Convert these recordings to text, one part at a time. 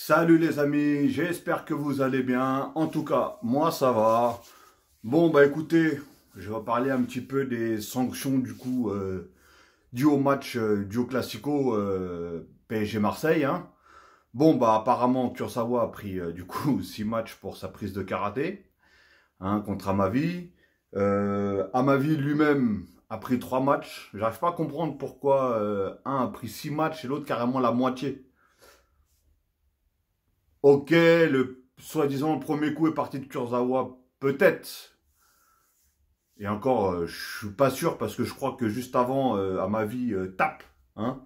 Salut les amis, j'espère que vous allez bien. En tout cas, moi ça va. Bon bah écoutez, je vais parler un petit peu des sanctions du coup euh, match euh, duo classico euh, PSG Marseille. Hein. Bon bah apparemment Kursavo a pris euh, du coup six matchs pour sa prise de karaté hein, contre Amavi. Amavi lui-même a pris 3 matchs. J'arrive pas à comprendre pourquoi un a pris six matchs et l'autre carrément la moitié. Ok, le soi-disant premier coup est parti de Kurzawa, peut-être. Et encore, je euh, je suis pas sûr parce que je crois que juste avant, à euh, Amavi vie euh, tape. Hein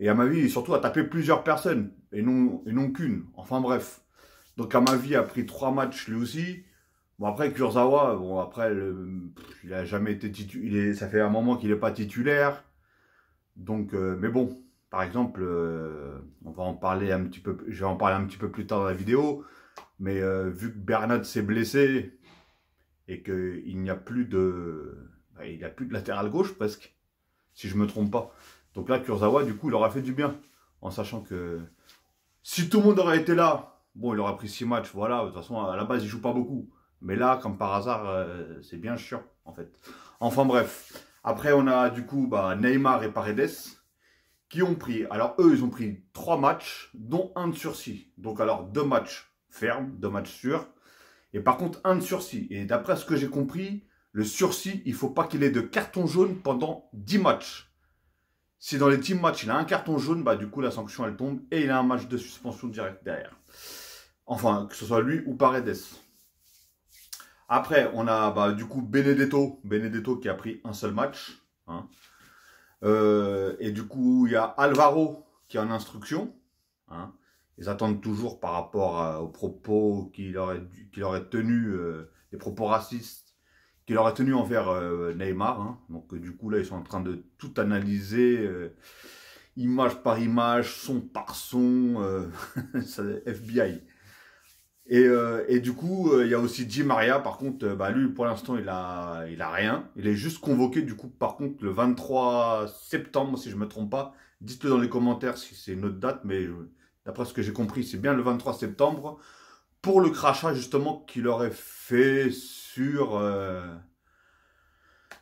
et vie surtout, a tapé plusieurs personnes et non, et non qu'une. Enfin bref. Donc à ma vie a pris trois matchs lui aussi. Bon après Kurzawa, bon après il a jamais été titulaire. Ça fait un moment qu'il n'est pas titulaire. Donc mais bon, par exemple, euh, on va en parler un petit peu, je vais en parler un petit peu plus tard dans la vidéo, mais euh, vu que Bernard s'est blessé et qu'il n'y a plus de, bah, il a plus de latéral gauche presque, si je me trompe pas. Donc là, Kurzawa, du coup, il aura fait du bien, en sachant que si tout le monde aurait été là, bon, il aura pris six matchs, voilà. De toute façon, à la base, il joue pas beaucoup, mais là, comme par hasard, euh, c'est bien chiant en fait. Enfin bref. Après, on a du coup bah, Neymar et Paredes qui ont pris, alors eux, ils ont pris trois matchs, dont un de sursis. Donc alors deux matchs fermes, deux matchs sûrs, et par contre un de sursis. Et d'après ce que j'ai compris, le sursis, il faut pas qu'il ait de carton jaune pendant dix matchs. Si dans les dix matchs, il a un carton jaune, bah du coup la sanction elle tombe et il a un match de suspension direct derrière. Enfin, que ce soit lui ou Paredes. Après, on a bah, du coup Benedetto, Benedetto qui a pris un seul match. Hein. Euh, et du coup, il y a Alvaro qui est en instruction. Hein. Ils attendent toujours par rapport euh, aux propos qu'il aurait, qu aurait tenus, les euh, propos racistes qu'il aurait tenus envers euh, Neymar. Hein. Donc du coup, là, ils sont en train de tout analyser, image par image, son par son, FBI. Euh, et, du coup, euh, il y a aussi Jim Maria. Par contre, euh, bah, lui, pour l'instant, il a, il a rien. Il est juste convoqué, du coup, par contre, le 23 septembre, si je me trompe pas. Dites-le dans les commentaires si c'est une autre date, mais d'après ce que j'ai compris, c'est bien le 23 septembre. Pour le crachat, justement, qu'il aurait fait sur...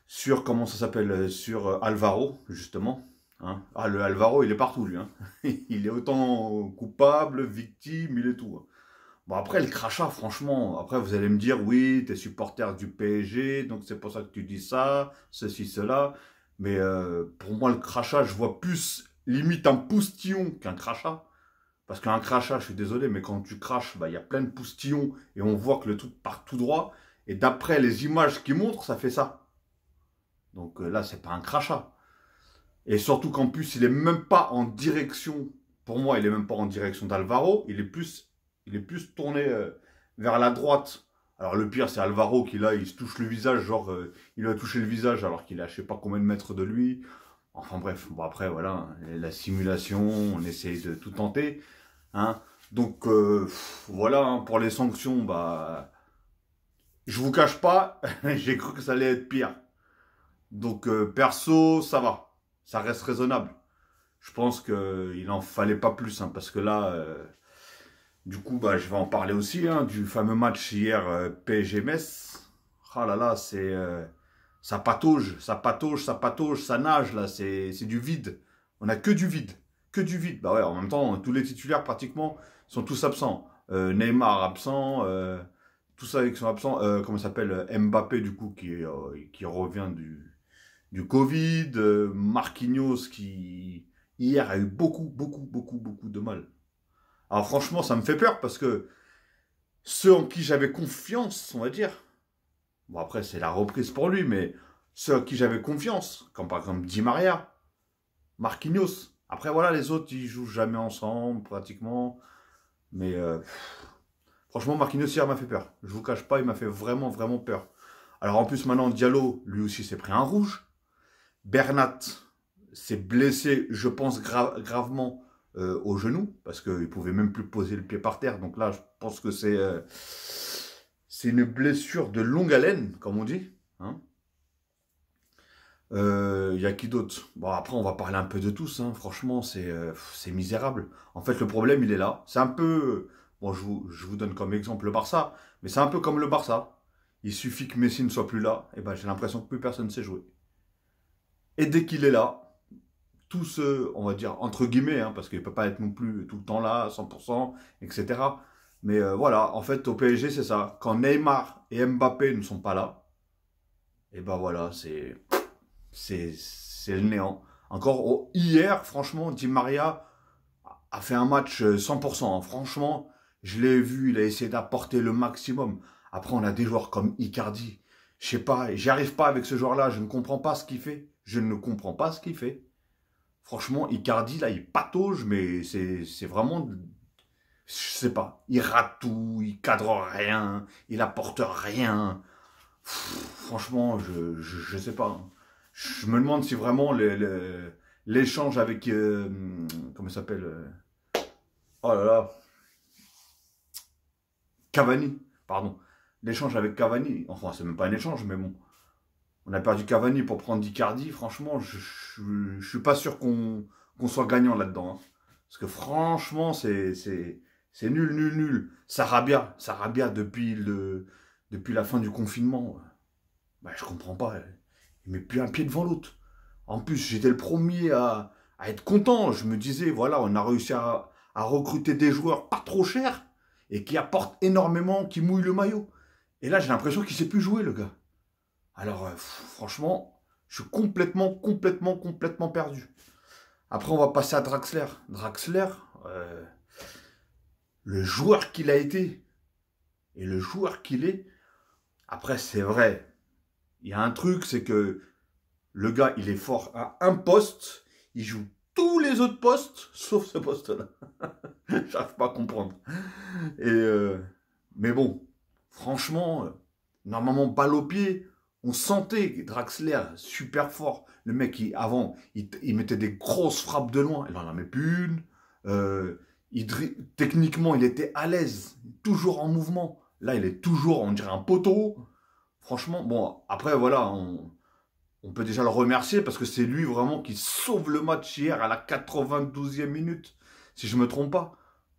sur, comment ça s'appelle Sur Alvaro, justement. Hein. ah, le Alvaro, il est partout, lui. Hein. il est autant coupable, victime, il est tout. Hein. Bon, après, le crachat, franchement, après, vous allez me dire, oui, t'es supporter du PSG, donc c'est pour ça que tu dis ça, ceci, cela. Mais euh, pour moi, le crachat, je vois plus limite un poustillon qu'un crachat. Parce qu'un crachat, je suis désolé, mais quand tu craches, bah, il y a plein de poustillons et on voit que le truc part tout droit. Et d'après les images qui montrent, ça fait ça. Donc euh, là, c'est pas un crachat. Et surtout qu'en plus, il est même pas en direction, pour moi, il est même pas en direction d'Alvaro, il est plus il est plus tourné euh, vers la droite. Alors le pire, c'est Alvaro qui là, il se touche le visage, genre euh, il a touché le visage alors qu'il a je sais pas combien de mètres de lui. Enfin bref, bon après voilà, la simulation, on essaye de tout tenter. Hein. Donc euh, voilà, hein, pour les sanctions, bah je vous cache pas, j'ai cru que ça allait être pire. Donc perso, ça va, ça reste raisonnable. Je pense qu'il n'en fallait pas plus, hein, parce que là, du coup, bah, je vais en parler aussi hein, du fameux match hier euh, pgms psg Ah là là, c'est euh, ça patauge, ça patauge, ça patauge, ça nage là, c'est du vide. On n'a que du vide, que du vide. Bah ouais, en même temps, tous les titulaires pratiquement sont tous absents. Euh, Neymar absent, euh, tout ça qui sont absents. comment s'appelle Mbappé du coup qui qui revient du du Covid, Marquinhos qui hier a eu beaucoup beaucoup beaucoup beaucoup de mal alors franchement, ça me fait peur parce que ceux en qui j'avais confiance, on va dire, bon après c'est la reprise pour lui, mais ceux en qui j'avais confiance, comme par exemple Di Maria, Marquinhos. Après voilà, les autres ils jouent jamais ensemble pratiquement, mais euh, franchement Marquinhos hier m'a fait peur. Je vous cache pas, il m'a fait vraiment vraiment peur. Alors en plus maintenant Diallo, lui aussi s'est pris un rouge. Bernat s'est blessé, je pense gravement euh, au genou, parce qu'il ne pouvait même plus poser le pied par terre. Donc là, je pense que c'est euh, c'est une blessure de longue haleine, comme on dit. Il hein euh, y a qui d'autre Bon, après, on va parler un peu de tous. Hein. Franchement, euh, c'est misérable. En fait, le problème, il est là. C'est un peu... Bon, je vous, je vous, donne comme exemple le Barça, mais c'est un peu comme le Barça. Il suffit que Messi ne soit plus là, et ben j'ai l'impression que plus personne ne sait jouer. Et dès qu'il est là, tous ceux, on va dire, entre guillemets, hein, parce qu'il ne peut pas être non plus tout le temps là, 100%, etc. Mais euh, voilà, en fait, au PSG, c'est ça. Quand Neymar et Mbappé ne sont pas là, et eh ben voilà, c'est c'est le néant. Encore oh, hier, franchement, Di Maria a fait un match 100%. Euh, hein. Franchement, je l'ai vu, il a essayé d'apporter le maximum. Après, on a des joueurs comme Icardi. Je sais pas, j'arrive arrive pas avec ce joueur-là. Je ne comprends pas ce qu'il fait. Je ne comprends pas ce qu'il fait. Franchement, Icardi, là, il patauge, mais c'est vraiment. Je sais pas. Il rate tout, il cadre rien, il apporte rien. franchement, je, je, sais pas. Hein. Je me demande si vraiment l'échange avec. Euh, comment il s'appelle euh, Oh là là. Cavani, pardon. L'échange avec Cavani. Enfin, c'est même pas un échange, mais bon on a perdu Cavani pour prendre Dicardi. Franchement, je ne suis pas sûr qu'on soit gagnant là-dedans. Hein. Parce que franchement, c'est nul, nul, nul. Sarabia, Sarabia depuis, le, depuis la fin du confinement, Je euh, bah, je comprends pas. Euh. Il met plus un pied devant l'autre. En plus, j'étais le premier à, être content. Je me disais, voilà, on a réussi à, recruter des joueurs pas trop chers et qui apportent énormément, qui mouillent le maillot. Et là, j'ai l'impression qu'il sait plus jouer, le gars. Alors, euh, franchement, je suis complètement, complètement, complètement perdu. Après, on va passer à Draxler. Draxler, euh, le joueur qu'il a été et le joueur qu'il est. Après, c'est vrai. Il y a un truc, c'est que le gars, il est fort à un poste. Il joue tous les autres postes, sauf ce poste-là. J'arrive pas à comprendre. Et euh, mais bon, franchement, normalement, balle au pied, on sentait Draxler, super fort. Le mec, avant, il, mettait des grosses frappes de loin. Il en a plus une. Euh, techniquement, il était à l'aise. Toujours en mouvement. Là, il est toujours, on dirait un poteau. Franchement, bon, après, voilà, on, peut déjà le remercier parce que c'est lui vraiment qui sauve le match hier à la 92e minute, si je ne me trompe pas,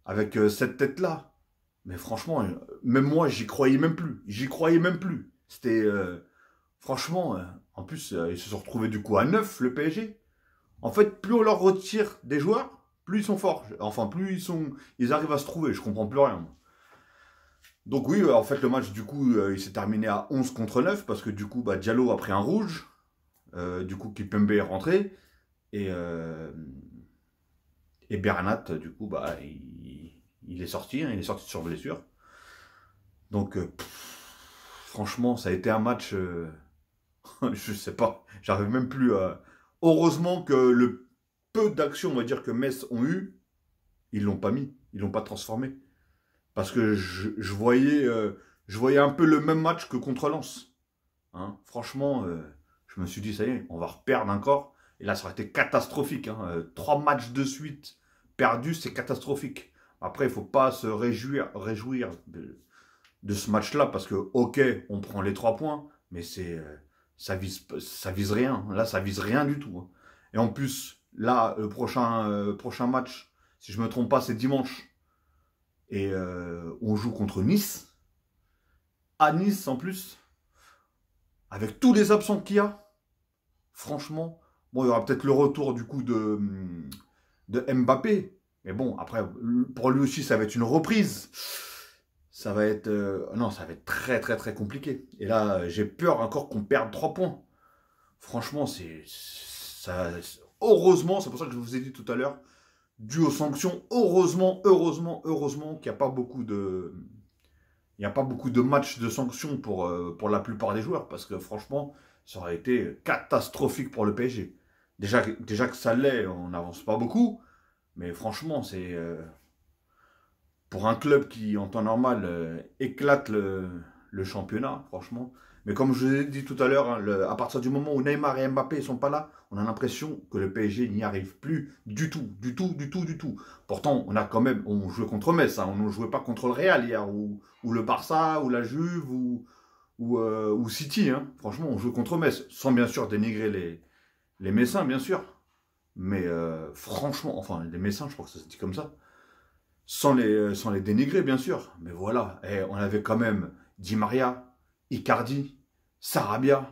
avec euh, cette tête-là. Mais franchement, euh, même moi, j'y croyais même plus. J'y croyais même plus. C'était... Franchement, euh, en plus, euh, ils se sont retrouvés du coup à 9, le PSG. En fait, plus on leur retire des joueurs, plus ils sont forts. Enfin, plus ils sont, ils arrivent à se trouver. Je comprends plus rien. Donc oui, euh, en fait, le match, du coup, il s'est terminé à 11 contre 9 parce que du coup, bah, Diallo a pris un rouge. du coup, Kipembe est rentré. Et, et Bernat, du coup, bah, il, est sorti. Hein. il est sorti sur blessure. Donc, franchement, ça a été un match... je sais pas, j'arrive même plus euh. Heureusement que le peu d'actions, on va dire, que Metz ont eu, ils l'ont pas mis, ils l'ont pas transformé. Parce que je, voyais, euh, je voyais un peu le même match que contre Lens. Hein. franchement, euh, je me suis dit, ça y est, on va reperdre encore. Et là, ça aurait été catastrophique. Hein. trois matchs de suite perdus, c'est catastrophique. Après, il ne faut pas se réjouir, réjouir de ce match-là parce que, ok, on prend les trois points, mais c'est ça vise, ça vise rien. Là, ça vise rien du tout. Hein. Et en plus, là, le euh, prochain, euh, prochain match, si je ne me trompe pas, c'est dimanche. Et euh, on joue contre Nice. À Nice, en plus, avec tous les absents qu'il y a, franchement, bon, il y aura peut-être le retour du coup de, de Mbappé. Mais bon, après, pour lui aussi, ça va être une reprise ça va être. Euh, non, ça va être très, très, très compliqué. Et là, euh, j'ai peur encore qu'on perde trois points. Franchement, c'est. Ça, heureusement, c'est pour ça que je vous ai dit tout à l'heure, dû aux sanctions, heureusement, heureusement, heureusement qu'il n'y a pas beaucoup de. Il n'y a pas beaucoup de matchs de sanctions pour, euh, pour la plupart des joueurs, parce que franchement, ça aurait été catastrophique pour le PSG. Déjà, déjà que ça l'est, on n'avance pas beaucoup, mais franchement, c'est pour un club qui, en temps normal, euh, éclate le, championnat, franchement. Mais comme je vous ai dit tout à l'heure, hein, à partir du moment où Neymar et Mbappé ne sont pas là, on a l'impression que le PSG n'y arrive plus du tout, du tout, du tout, du tout. Pourtant, on a quand même, on jouait contre Metz, hein, on ne jouait pas contre le Real hier, ou, le Barça, ou la Juve, ou, ou, euh, City. Hein. Franchement, on joue contre Metz, sans bien sûr dénigrer les, les Messins, bien sûr. Mais euh, franchement, enfin, les Messins, je crois que ça se dit comme ça sans les, euh, sans les dénigrer, bien sûr. Mais voilà, eh, on avait quand même Di Maria, Icardi, Sarabia,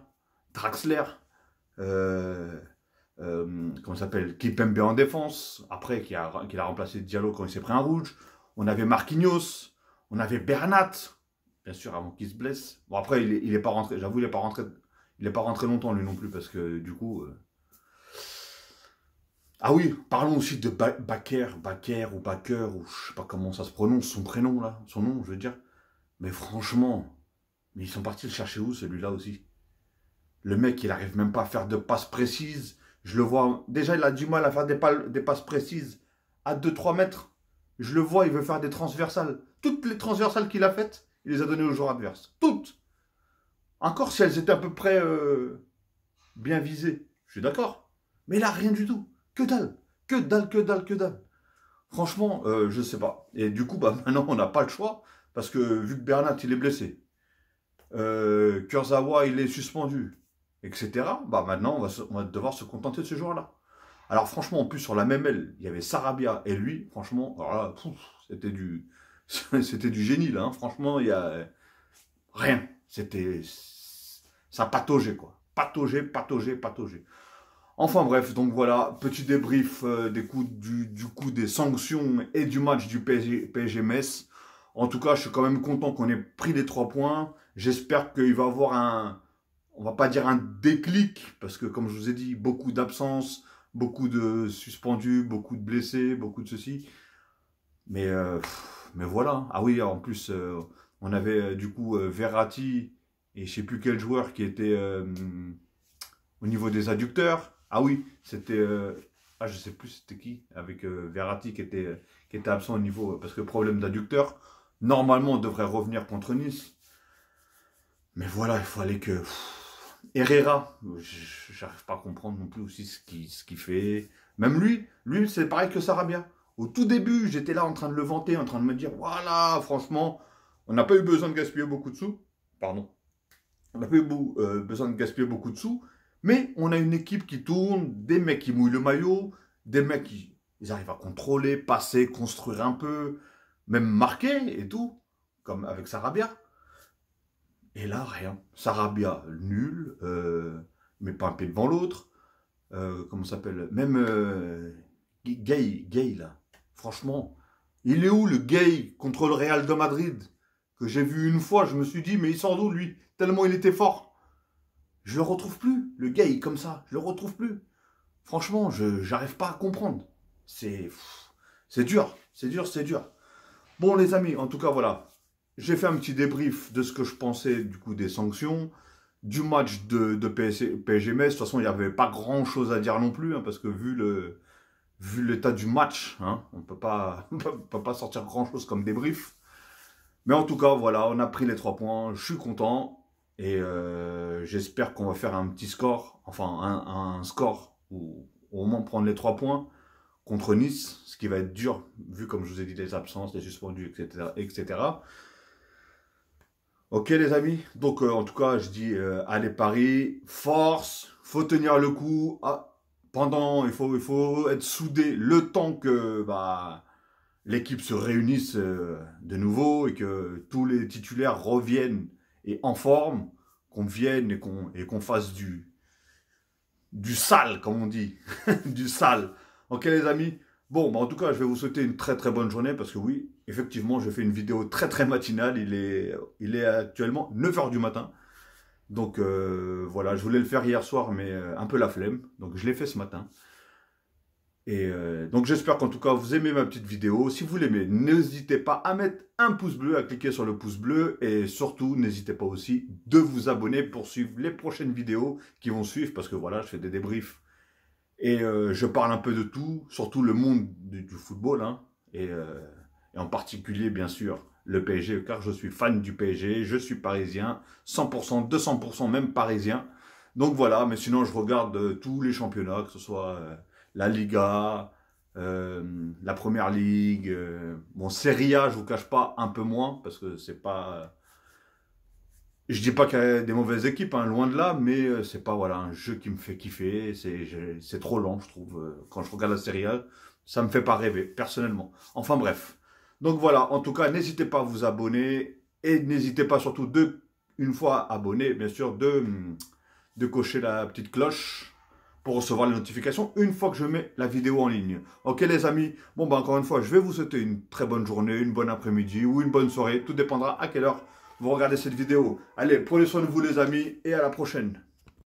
Draxler, euh, euh, s'appelle Kipembe en défense, après qui a, remplacé Diallo quand il s'est pris un rouge. On avait Marquinhos, on avait Bernat, bien sûr, avant qu'il se blesse. Bon, après, il n'est est pas rentré, j'avoue, il n'est pas rentré. Il pas rentré longtemps, lui non plus, parce que du coup, ah oui, parlons aussi de Bakker, Baker, ou Baker, ou je sais pas comment ça se prononce, son prénom là, son nom, je veux dire. Mais franchement, ils sont partis le chercher où celui-là aussi Le mec, il arrive même pas à faire de passes précises. Je le vois, déjà il a du mal à faire des, passes précises à 2-3 mètres. Je le vois, il veut faire des transversales. Toutes les transversales qu'il a faites, il les a données aux joueurs adverses. Toutes Encore si elles étaient à peu près euh, bien visées. Je suis d'accord. Mais là, rien du tout. Que dalle, que dalle, que dalle, que dalle. Franchement, euh, je ne sais pas. Et du coup, bah, maintenant, on n'a pas le choix, parce que vu que Bernat, il est blessé, euh, Kurzawa, il est suspendu, etc., bah, maintenant, on va, devoir se contenter de ce joueur-là. Alors franchement, en plus, sur la même aile, il y avait Sarabia et lui, franchement, c'était du, c'était du génie, là. Hein. Franchement, il y a rien. C'était, ça pataugeait, quoi. Pataugeait, pataugeait, pataugeait. Enfin bref, donc voilà, petit débrief euh, des coups, du, coup des sanctions et du match du PSG, En tout cas, je suis quand même content qu'on ait pris les trois points. J'espère qu'il va avoir un, on va pas dire un déclic, parce que comme je vous ai dit, beaucoup d'absences, beaucoup de suspendus, beaucoup de blessés, beaucoup de ceci. Mais, euh, mais voilà. Ah oui, en plus, euh, on avait du coup Verratti et je sais plus quel joueur qui était au niveau des adducteurs. Ah oui, c'était. Euh, ah, je sais plus c'était qui, avec euh, Verratti qui était, qui était absent au niveau. Parce que problème d'adducteur, normalement on devrait revenir contre Nice. Mais voilà, il fallait que. Herrera, j'arrive pas à comprendre non plus aussi ce qu'il ce qui fait. Même lui, lui c'est pareil que Sarabia. Au tout début, j'étais là en train de le vanter, en train de me dire voilà, franchement, on n'a pas eu besoin de gaspiller beaucoup de sous. Pardon. On n'a pas eu euh, besoin de gaspiller beaucoup de sous. Mais on a une équipe qui tourne, des mecs qui mouillent le maillot, des mecs qui arrivent à contrôler, passer, construire un peu, même marquer et tout, comme avec Sarabia. Et là, rien. Sarabia, nul, euh, mais pas un pied devant l'autre. Euh, comment s'appelle Même Gay, euh, Gay, là. Franchement, il est où le Gay contre le Real de Madrid Que j'ai vu une fois, je me suis dit, mais il s'en d'où lui Tellement il était fort. Je le retrouve plus. Le gars, il est comme ça. Je le retrouve plus. Franchement, je n'arrive pas à comprendre. C'est c'est dur, c'est dur, c'est dur. Bon les amis, en tout cas voilà. J'ai fait un petit débrief de ce que je pensais du coup des sanctions, du match de, de PSGMS. De toute façon, il n'y avait pas grand chose à dire non plus, hein, parce que vu le vu l'état du match, hein, on ne peut pas, peut pas sortir grand chose comme débrief. Mais en tout cas, voilà, on a pris les trois points, je suis content. Et euh, j'espère qu'on va faire un petit score, enfin un, score où au moins prendre les trois points contre Nice, ce qui va être dur vu comme je vous ai dit les absences, les suspendus, etc. etc. Ok les amis, donc euh, en tout cas je dis euh, allez Paris, force, faut tenir le coup, ah, pendant, il faut, il faut être soudé le temps que bah, l'équipe se réunisse de nouveau et que tous les titulaires reviennent et en forme qu'on vienne et qu'on fasse du, du sale, comme on dit. du sale. Ok les amis Bon, bah en tout cas, je vais vous souhaiter une très très bonne journée parce que oui, effectivement, je fais une vidéo très très matinale. Il est, il est actuellement 9h du matin. Donc euh, voilà, je voulais le faire hier soir, mais euh, un peu la flemme. Donc je l'ai fait ce matin. Et euh, donc j'espère qu'en tout cas vous aimez ma petite vidéo. Si vous l'aimez, n'hésitez pas à mettre un pouce bleu, à cliquer sur le pouce bleu et surtout n'hésitez pas aussi de vous abonner pour suivre les prochaines vidéos qui vont suivre parce que voilà, je fais des débriefs et euh, je parle un peu de tout, surtout le monde du, football hein. et, euh, et, en particulier bien sûr le PSG car je suis fan du PSG, je suis parisien, 100%, 200% même parisien. Donc voilà, mais sinon je regarde tous les championnats, que ce soit la Liga, euh, la Première Ligue. mon euh, bon, Serie A, je vous cache pas, un peu moins, parce que c'est pas... Je dis pas qu'il y a des mauvaises équipes, hein, loin de là, mais euh, c'est pas voilà un jeu qui me fait kiffer. C'est trop lent, je trouve. Quand je regarde la série A, ça me fait pas rêver, personnellement. Enfin bref. Donc voilà, en tout cas, n'hésitez pas à vous abonner et n'hésitez pas surtout de, une fois abonné, bien sûr, de, de cocher la petite cloche pour recevoir les notifications une fois que je mets la vidéo en ligne. Ok les amis, bon bah encore une fois, je vais vous souhaiter une très bonne journée, une bonne après-midi ou une bonne soirée. Tout dépendra à quelle heure vous regardez cette vidéo. Allez, prenez soin de vous les amis et à la prochaine.